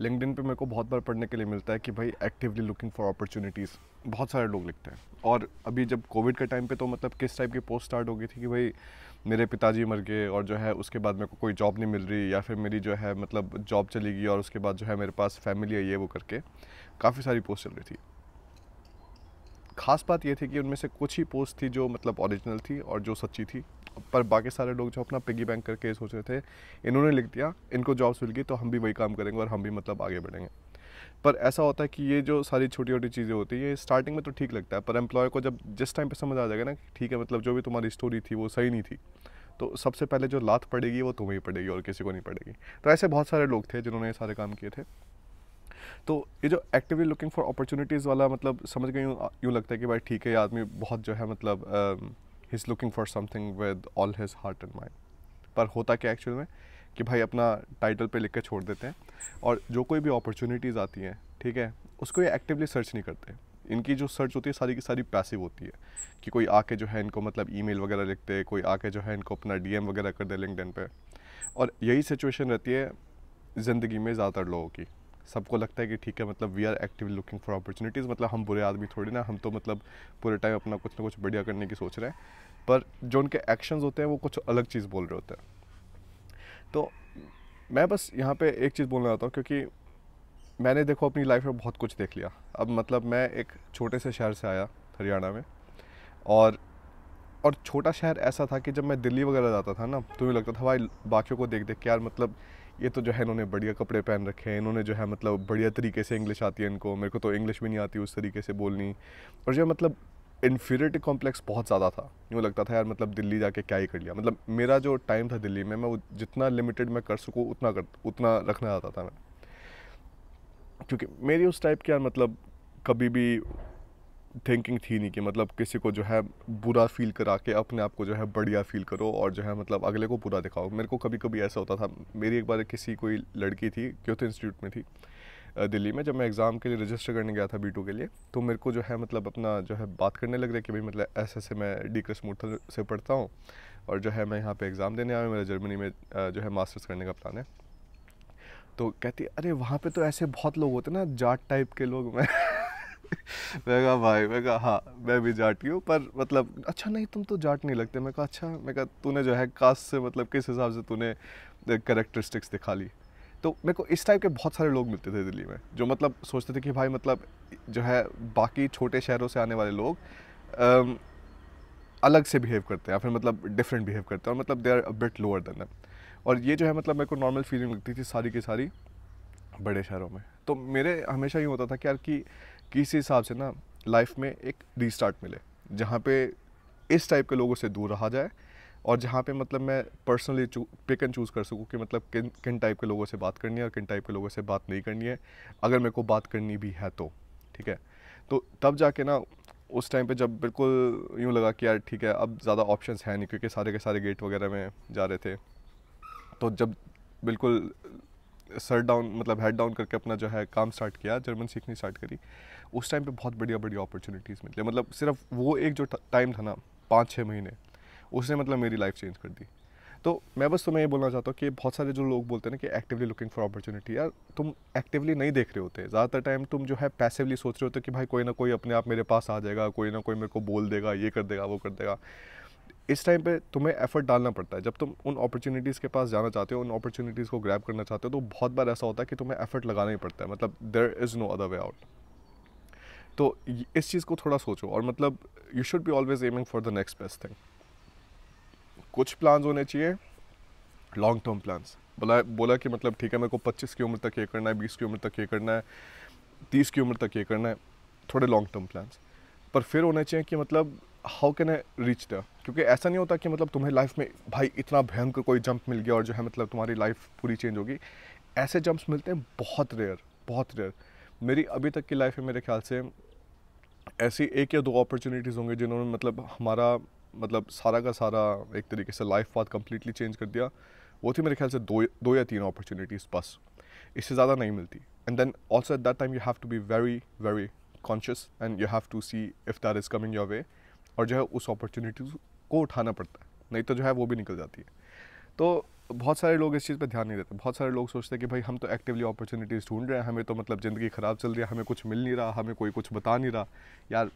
LinkedIn पे मेरे को बहुत बार पढ़ने के लिए मिलता है कि भाई एक्टिवली लुकिंग फॉर अपॉर्चुनिटीज़ बहुत सारे लोग लिखते हैं और अभी जब कोविड के टाइम पे तो मतलब किस टाइप की पोस्ट स्टार्ट हो गई थी कि भाई मेरे पिताजी मर गए और जो है उसके बाद मेरे को कोई जॉब नहीं मिल रही या फिर मेरी जो है मतलब जॉब चली गई और उसके बाद जो है मेरे पास फैमिली है ये वो करके काफ़ी सारी पोस्ट चल रही थी खास बात ये थी कि उनमें से कुछ ही पोस्ट थी जो मतलब ओरिजिनल थी और जो सच्ची थी पर बाकी सारे लोग जो अपना पिगी बैंक करके सोच रहे थे इन्होंने लिख दिया इनको जॉब्स मिल गई तो हम भी वही काम करेंगे और हम भी मतलब आगे बढ़ेंगे पर ऐसा होता है कि ये जो सारी छोटी छोटी चीज़ें होती हैं ये स्टार्टिंग में तो ठीक लगता है पर एम्प्लॉय को जब जिस टाइम पर समझ आ जाएगा ना कि ठीक है मतलब जो भी तुम्हारी स्टोरी थी वो सही नहीं थी तो सबसे पहले जो लात पड़ेगी वो तुम्हें ही पड़ेगी और किसी को नहीं पड़ेगी तो ऐसे बहुत सारे लोग थे जिन्होंने ये सारे काम किए थे तो ये जो एक्टिवली लुकिंग फॉर अपॉर्चुनिटीज़ वाला मतलब समझ गए यूँ यूँ लगता है कि भाई ठीक है ये आदमी बहुत जो है मतलब he is looking for something with all his heart and mind पर होता क्या एक्चुअल में कि भाई अपना टाइटल पे लिख के छोड़ देते हैं और जो कोई भी अपॉर्चुनिटीज़ आती हैं ठीक है उसको ये एक्टिवली सर्च नहीं करते इनकी जो सर्च होती है सारी की सारी पैसिव होती है कि कोई आके जो है इनको मतलब ई वगैरह लिखते हैं कोई आके जो है इनको अपना डी वगैरह कर दे लिंकडिन पे और यही सिचुएशन रहती है ज़िंदगी में ज़्यादातर लोगों की सबको लगता है कि ठीक है मतलब we are actively looking for opportunities मतलब हम बुरे आदमी थोड़ी ना हम तो मतलब पूरे टाइम अपना कुछ ना कुछ बढ़िया करने की सोच रहे हैं पर जो उनके एक्शन होते हैं वो कुछ अलग चीज़ बोल रहे होते हैं तो मैं बस यहाँ पे एक चीज़ बोलना चाहता हूँ क्योंकि मैंने देखो अपनी लाइफ में बहुत कुछ देख लिया अब मतलब मैं एक छोटे से शहर से आया हरियाणा में और और छोटा शहर ऐसा था कि जब मैं दिल्ली वगैरह जाता था ना तो मुझे लगता था भाई बाकियों को देख देख के यार मतलब ये तो जो है इन्होंने बढ़िया कपड़े पहन रखे हैं इन्होंने जो है मतलब बढ़िया तरीके से इंग्लिश आती है इनको मेरे को तो इंग्लिश भी नहीं आती उस तरीके से बोलनी और जो मतलब इन्फीरियरिटी कॉम्प्लेक्स बहुत ज़्यादा था यूँ लगता था यार मतलब दिल्ली जाके क्या ही कर लिया मतलब मेरा जो टाइम था दिल्ली में मैं वो जितना लिमिटेड मैं कर सकूँ उतना कर उतना रखना चाहता था मैं क्योंकि मेरी उस टाइप की यार मतलब कभी भी थिंकिंग थी नहीं कि मतलब किसी को जो है बुरा फील करा के अपने आप को जो है बढ़िया फील करो और जो है मतलब अगले को बुरा दिखाओ मेरे को कभी कभी ऐसा होता था मेरी एक बार किसी कोई लड़की थी क्यों इंस्टीट्यूट में थी दिल्ली में जब मैं एग्ज़ाम के लिए रजिस्टर करने गया था बी के लिए तो मेरे को जो है मतलब अपना जो है बात करने लग रहा है कि भाई मतलब ऐसे ऐसे मैं डी कृष्णमूर्ति से पढ़ता हूँ और जो है मैं यहाँ पे एग्ज़ाम देने आया मेरा जर्मनी में जो है मास्टर्स करने का प्लान है तो कहती अरे वहाँ पे तो ऐसे बहुत लोग होते ना जाट टाइप के लोग मैं मैं कहा भाई मैं कहा हाँ मैं भी जाटी हूँ पर मतलब अच्छा नहीं तुम तो जाट नहीं लगते मैं कहा अच्छा मैं कहा तूने जो है कास्ट से मतलब किस हिसाब से तूने करेक्टरिस्टिक्स दिखा ली तो मेरे को इस टाइप के बहुत सारे लोग मिलते थे दिल्ली में जो मतलब सोचते थे कि भाई मतलब जो है बाकी छोटे शहरों से आने वाले लोग अम, अलग से बिहेव करते हैं या फिर मतलब डिफरेंट बिहेव करते हैं और मतलब they are bit lower than और ये जो है मतलब मेरे को नॉर्मल फीलिंग लगती थी सारी की सारी बड़े शहरों में तो मेरे हमेशा ये होता था कि यार कि कि हिसाब से ना लाइफ में एक रीस्टार्ट मिले जहाँ पे इस टाइप के लोगों से दूर रहा जाए और जहाँ पे मतलब मैं पर्सनली पिक एंड चूज़ कर सकूँ कि मतलब किन किन टाइप के लोगों से बात करनी है और किन टाइप के लोगों से बात नहीं करनी है अगर मेरे को बात करनी भी है तो ठीक है तो तब जाके ना उस टाइम पे जब बिल्कुल यूँ लगा कि यार ठीक है अब ज़्यादा ऑप्शंस हैं नहीं क्योंकि सारे के सारे गेट वगैरह में जा रहे थे तो जब बिल्कुल सर डाउन मतलब हेड डाउन करके अपना जो है काम स्टार्ट किया जर्मन सीखनी स्टार्ट करी उस टाइम पे बहुत बढ़िया बढ़िया अपॉर्चुनिटीज़ मिली मतलब सिर्फ वो एक जो टाइम था ना पाँच छः महीने उसने मतलब मेरी लाइफ चेंज कर दी तो मैं बस तुम्हें ये बोलना चाहता हूँ कि बहुत सारे जो लोग बोलते हैं ना कि एक्टिवली लुकिंग फॉर अपॉर्चुनिटी यार तुम एक्टिवली नहीं देख रहे होते ज़्यादातर टाइम तुम जो है पैसिवली सोच रहे होते कि भाई कोई ना कोई अपने आप मेरे पास आ जाएगा कोई ना कोई मेरे को बोल देगा ये कर देगा वो कर देगा इस टाइम पे तुम्हें एफर्ट डालना पड़ता है जब तुम उन अपॉर्चुनिटीज़ के पास जाना चाहते हो उन अपॉर्चुनिटीज़ को ग्रैब करना चाहते हो तो बहुत बार ऐसा होता है कि तुम्हें एफर्ट लगाना ही पड़ता है मतलब there is no other way out तो इस चीज़ को थोड़ा सोचो और मतलब you should be always aiming for the next best thing कुछ प्लान होने चाहिए लॉन्ग टर्म प्लान्स बोला बोला कि मतलब ठीक है मेरे को पच्चीस की उम्र तक ये करना है बीस की उम्र तक ये करना है तीस की उम्र तक ये करना है थोड़े लॉन्ग टर्म प्लान्स पर फिर होने चाहिए कि मतलब how can I reach the क्योंकि ऐसा नहीं होता कि मतलब तुम्हें लाइफ में भाई इतना भयंकर कोई जंप मिल गया और जो है मतलब तुम्हारी लाइफ पूरी चेंज होगी ऐसे जंप्स मिलते हैं बहुत रेयर बहुत रेयर मेरी अभी तक की लाइफ में मेरे ख्याल से ऐसी एक या दो अपॉर्चुनिटीज़ होंगे जिन्होंने मतलब हमारा मतलब सारा का सारा एक तरीके से लाइफ पाथ कम्प्लीटली चेंज कर दिया वो थी मेरे ख्याल से दो दो या तीन अपॉर्चुनिटीज़ बस इससे ज़्यादा नहीं मिलती and then also at that time you have to be very very conscious and you have to see if that is coming your way और जो है उस अपॉर्चुनिटी को उठाना पड़ता है नहीं तो जो है वो भी निकल जाती है तो बहुत सारे लोग इस चीज़ पर ध्यान नहीं देते बहुत सारे लोग सोचते हैं कि भाई हम तो एक्टिवली अपॉर्चुनिटीज़ ढूंढ रहे हैं हमें तो मतलब ज़िंदगी ख़राब चल रही है हमें कुछ मिल नहीं रहा हमें कोई कुछ बता नहीं रहा यार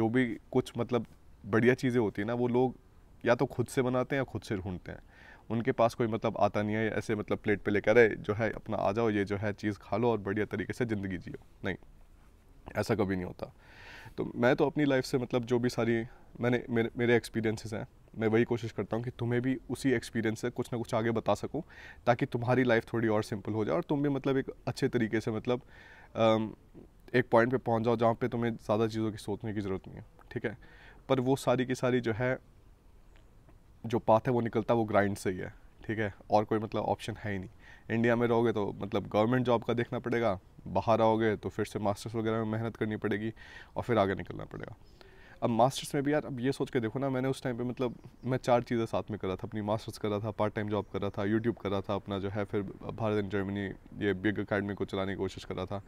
जो भी कुछ मतलब बढ़िया चीज़ें होती हैं ना वो लोग या तो खुद से बनाते हैं या खुद से ढूंढते हैं उनके पास कोई मतलब आता नहीं है ऐसे मतलब प्लेट पर लेकर आए जो है अपना आ जाओ ये जो है चीज़ खा लो और बढ़िया तरीके से ज़िंदगी जियो नहीं ऐसा कभी नहीं होता तो मैं तो अपनी लाइफ से मतलब जो भी सारी मैंने मेरे मेरे एक्सपीरियंसेस हैं मैं वही कोशिश करता हूँ कि तुम्हें भी उसी एक्सपीरियंस से कुछ ना कुछ आगे बता सकूँ ताकि तुम्हारी लाइफ थोड़ी और सिंपल हो जाए और तुम भी मतलब एक अच्छे तरीके से मतलब एक पॉइंट पे पहुँच जाओ जहाँ पे तुम्हें ज़्यादा चीज़ों की सोचने की ज़रूरत नहीं है ठीक है पर वो सारी की सारी जो है जो पाथ है वो निकलता है वो ग्राइंड से ही है ठीक है और कोई मतलब ऑप्शन है ही नहीं इंडिया में रहोगे तो मतलब गवर्नमेंट जॉब का देखना पड़ेगा बाहर आओगे तो फिर से मास्टर्स वगैरह में मेहनत करनी पड़ेगी और फिर आगे निकलना पड़ेगा अब मास्टर्स में भी यार अब ये सोच के देखो ना मैंने उस टाइम पे मतलब मैं चार चीज़ें साथ में कर रहा था अपनी मास्टर्स कर रहा था पार्ट टाइम जॉब कर रहा था यूट्यूब कर रहा था अपना जो है फिर भारत एंड जर्मनी ये बिग अकेडमी को चलाने की कोशिश कर रहा था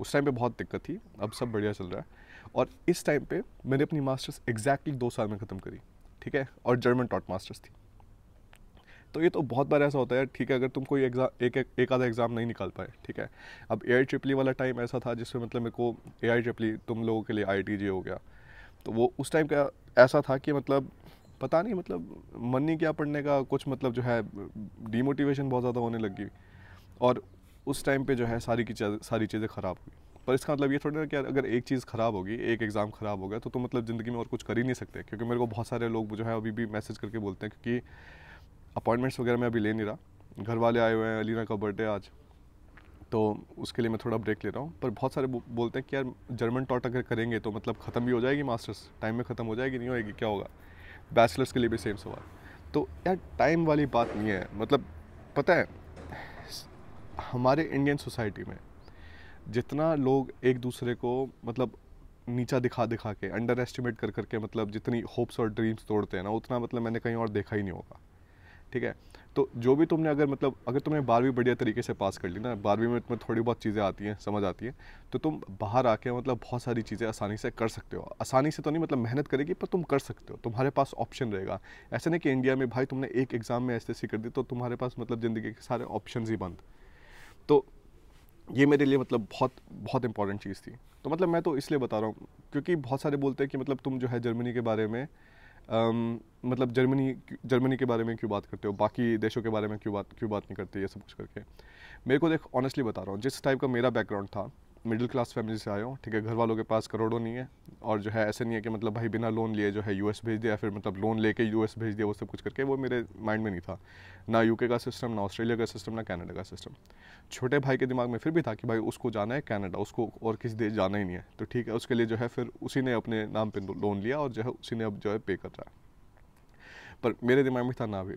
उस टाइम पे बहुत दिक्कत थी अब सब बढ़िया चल रहा है और इस टाइम पर मैंने अपनी मास्टर्स एग्जैक्टली दो साल में ख़त्म करी ठीक है और जर्मन टॉट मास्टर्स थी तो ये तो बहुत बार ऐसा होता है ठीक है अगर तुम कोई एग्ज़ाम एक एक आधा एग्ज़ाम नहीं निकाल पाए ठीक है अब ए आई ट्रिपली वाला टाइम ऐसा था जिसमें मतलब मेरे को ए आई ट्रिपली तुम लोगों के लिए आई टी जी हो गया तो वो उस टाइम का ऐसा था कि मतलब पता नहीं मतलब मन नहीं क्या पढ़ने का कुछ मतलब जो है डीमोटिवेशन बहुत ज़्यादा होने लगी और उस टाइम पे जो है सारी की सारी चीज़ें ख़राब हुई पर इसका मतलब ये थोड़ा ना कि अगर एक चीज़ ख़राब होगी एक एग्ज़ाम ख़राब होगा तो तुम मतलब ज़िंदगी में और कुछ कर ही नहीं सकते क्योंकि मेरे को बहुत सारे लोग जो है अभी भी मैसेज करके बोलते हैं क्योंकि अपॉइंटमेंट्स वगैरह मैं अभी ले नहीं रहा घर वाले आए हुए हैं अलीना का बर्थडे आज तो उसके लिए मैं थोड़ा ब्रेक ले रहा हूँ पर बहुत सारे बोलते हैं कि यार जर्मन टॉट अगर करेंगे तो मतलब ख़त्म भी हो जाएगी मास्टर्स टाइम में ख़त्म हो जाएगी नहीं होएगी क्या होगा बैचलर्स के लिए भी सेम सवाल तो यार टाइम वाली बात नहीं है मतलब पता है हमारे इंडियन सोसाइटी में जितना लोग एक दूसरे को मतलब नीचा दिखा दिखा के अंडर एस्टिमेट कर करके मतलब जितनी होप्स और ड्रीम्स तोड़ते हैं ना उतना मतलब मैंने कहीं और देखा ही नहीं होगा ठीक है तो जो भी तुमने अगर मतलब अगर तुमने बारहवीं बढ़िया तरीके से पास कर ली ना बारहवीं में तुम्हें थोड़ी बहुत चीज़ें आती हैं समझ आती हैं तो तुम बाहर आके मतलब बहुत सारी चीज़ें आसानी से कर सकते हो आसानी से तो नहीं मतलब मेहनत करेगी पर तुम कर सकते हो तुम्हारे पास ऑप्शन रहेगा ऐसा नहीं कि इंडिया में भाई तुमने एक एग्ज़ाम में ऐसे ऐसी कर दी तो तुम्हारे पास मतलब ज़िंदगी के सारे ऑप्शन ही बंद तो ये मेरे लिए मतलब बहुत बहुत इंपॉर्टेंट चीज़ थी तो मतलब मैं तो इसलिए बता रहा हूँ क्योंकि बहुत सारे बोलते हैं कि मतलब तुम जो है जर्मनी के बारे में Um, मतलब जर्मनी जर्मनी के बारे में क्यों बात करते हो बाकी देशों के बारे में क्यों बात क्यों बात नहीं करते ये सब कुछ करके मेरे को देख ऑनेस्टली बता रहा हूँ जिस टाइप का मेरा बैकग्राउंड था मिडिल क्लास फैमिली से आया हूँ ठीक है घर वालों के पास करोड़ों नहीं है और जो है ऐसे नहीं है कि मतलब भाई बिना लोन लिए जो है यूएस भेज दिया फिर मतलब लोन लेके यूएस भेज दिया वो सब कुछ करके वो मेरे माइंड में नहीं था ना यूके का सिस्टम ना ऑस्ट्रेलिया का सिस्टम ना कनाडा का सिस्टम छोटे भाई के दिमाग में फिर भी था कि भाई उसको जाना है कनाडा उसको और किसी देश जाना ही नहीं है तो ठीक है उसके लिए जो है फिर उसी ने अपने नाम पर लोन लिया और जो है उसी ने अब जो है पे कर रहा है पर मेरे दिमाग में था ना भी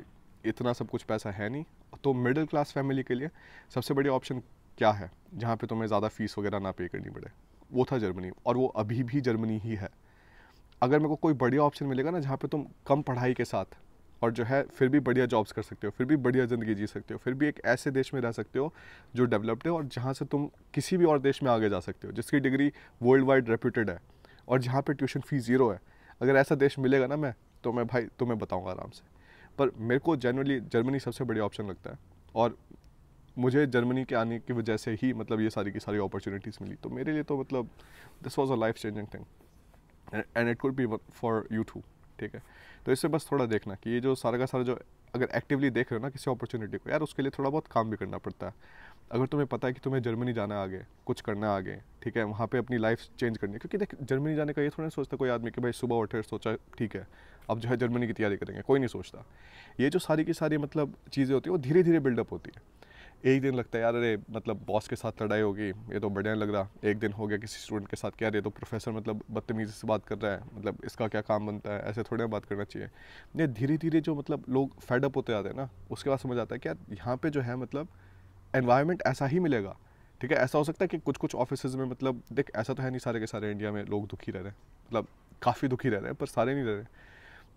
इतना सब कुछ पैसा है नहीं तो मिडिल क्लास फैमिली के लिए सबसे बड़ी ऑप्शन क्या है जहाँ पे तुम्हें ज़्यादा फ़ीस वगैरह ना पे करनी पड़े वो था जर्मनी और वो अभी भी जर्मनी ही है अगर मेरे को कोई बढ़िया ऑप्शन मिलेगा ना जहाँ पे तुम कम पढ़ाई के साथ और जो है फिर भी बढ़िया जॉब्स कर सकते हो फिर भी बढ़िया ज़िंदगी जी सकते हो फिर भी एक ऐसे देश में रह सकते हो जो डेवलप्ड है और जहाँ से तुम किसी भी और देश में आगे जा सकते हो जिसकी डिग्री वर्ल्ड वाइड रेप्यूटेड है और जहाँ पर ट्यूशन फ़ीस ज़ीरो है अगर ऐसा देश मिलेगा ना मैं तो मैं भाई तुम्हें बताऊँगा आराम से पर मेरे को जनरली जर्मनी सबसे बढ़िया ऑप्शन लगता है और मुझे जर्मनी के आने की वजह से ही मतलब ये सारी की सारी अपॉर्चुनिटीज़ मिली तो मेरे लिए तो मतलब this was a life changing thing and it could be for you too ठीक है तो इससे बस थोड़ा देखना कि ये जो सारा का सारा जो अगर एक्टिवली देख रहे हो ना किसी अपॉर्चुनिटी को यार उसके लिए थोड़ा बहुत काम भी करना पड़ता है अगर तुम्हें पता है कि तुम्हें जर्मनी जाना आगे कुछ करना आगे ठीक है वहाँ पे अपनी लाइफ चेंज करनी है क्योंकि देख जर्मनी जाने का ये थोड़ा सोचता कोई आदमी कि भाई सुबह उठे सोचा ठीक है अब जो है जर्मनी की तैयारी करेंगे कोई नहीं सोचता ये जो सारी की सारी मतलब चीज़ें होती है वो धीरे धीरे बिल्डअप होती है एक दिन लगता है यार अरे मतलब बॉस के साथ लड़ाई होगी ये तो बढ़िया लग रहा एक दिन हो गया किसी स्टूडेंट के साथ क्या ये तो प्रोफेसर मतलब बदतमीजी से बात कर रहा है मतलब इसका क्या काम बनता है ऐसे थोड़े बात करना चाहिए ये धीरे धीरे जो मतलब लोग फेडअप होते जाते हैं ना उसके बाद समझ आता है कि यार यहाँ पर जो है मतलब एनवायरमेंट ऐसा ही मिलेगा ठीक है ऐसा हो सकता है कि कुछ कुछ ऑफिस में मतलब देख ऐसा तो है नहीं सारे के सारे इंडिया में लोग दुखी रह रहे हैं मतलब काफ़ी दुखी रह रहे हैं पर सारे नहीं रह रहे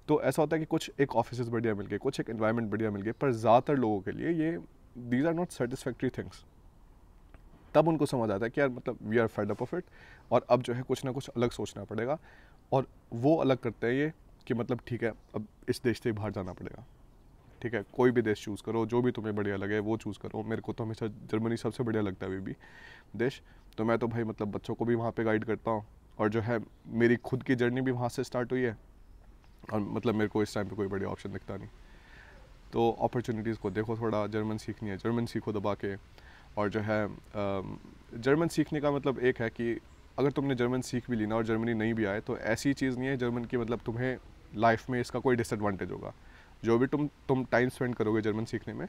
तो ऐसा होता है कि कुछ एक ऑफिस बढ़िया मिल गए कुछ एक इन्वायरमेंट बढ़िया मिल गए पर ज़्यादातर लोगों के लिए ये these are not satisfactory things तब उनको समझ आता है कि यार मतलब we are fed up of it और अब जो है कुछ ना कुछ अलग सोचना पड़ेगा और वो अलग करते हैं ये कि मतलब ठीक है अब इस देश से ही बाहर जाना पड़ेगा ठीक है कोई भी देश चूज़ करो जो भी तुम्हें बढ़िया लगे वो चूज़ करो मेरे को तो हमेशा जर्मनी सबसे बढ़िया लगता है अभी भी देश तो मैं तो भाई मतलब बच्चों को भी वहाँ पर गाइड करता हूँ और जो है मेरी खुद की जर्नी भी वहाँ से स्टार्ट हुई है और मतलब मेरे को इस टाइम पर कोई बढ़िया ऑप्शन दिखता नहीं तो अपॉर्चुनिटीज़ को देखो थोड़ा जर्मन सीखनी है जर्मन सीखो दबा के और जो है जर्मन सीखने का मतलब एक है कि अगर तुमने जर्मन सीख भी ली ना और जर्मनी नहीं भी आए तो ऐसी चीज़ नहीं है जर्मन की मतलब तुम्हें लाइफ में इसका कोई डिसएडवांटेज होगा जो भी तुम तुम टाइम स्पेंड करोगे जर्मन सीखने में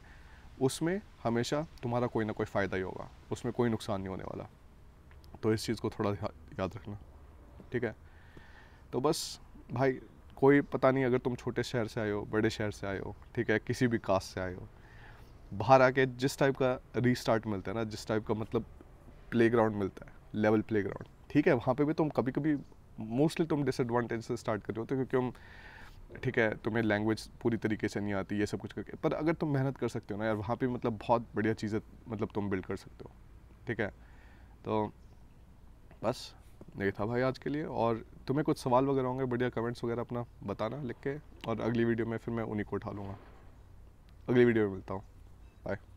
उसमें हमेशा तुम्हारा कोई ना कोई फ़ायदा ही होगा उसमें कोई नुकसान नहीं होने वाला तो इस चीज़ को थोड़ा याद रखना ठीक है तो बस भाई कोई पता नहीं अगर तुम छोटे शहर से आए हो बड़े शहर से आए हो ठीक है किसी भी कास्ट से आए हो बाहर आके जिस टाइप का रीस्टार्ट मिलता है ना जिस टाइप का मतलब प्ले ग्राउंड मिलता है लेवल प्ले ग्राउंड ठीक है वहाँ पर भी तुम कभी कभी मोस्टली तुम डिसएडवांटेज से स्टार्ट कर रहे होते तो क्योंकि हम ठीक है तुम्हें लैंग्वेज पूरी तरीके से नहीं आती ये सब कुछ करके पर अगर तुम मेहनत कर सकते हो ना यार वहाँ पे मतलब बहुत बढ़िया चीज़ें मतलब तुम बिल्ड कर सकते हो ठीक है तो बस यही था भाई आज के लिए और तुम्हें कुछ सवाल वगैरह होंगे बढ़िया कमेंट्स वगैरह अपना बताना लिख के और अगली वीडियो में फिर मैं उन्हीं को उठा लूँगा अगली वीडियो में मिलता हूँ बाय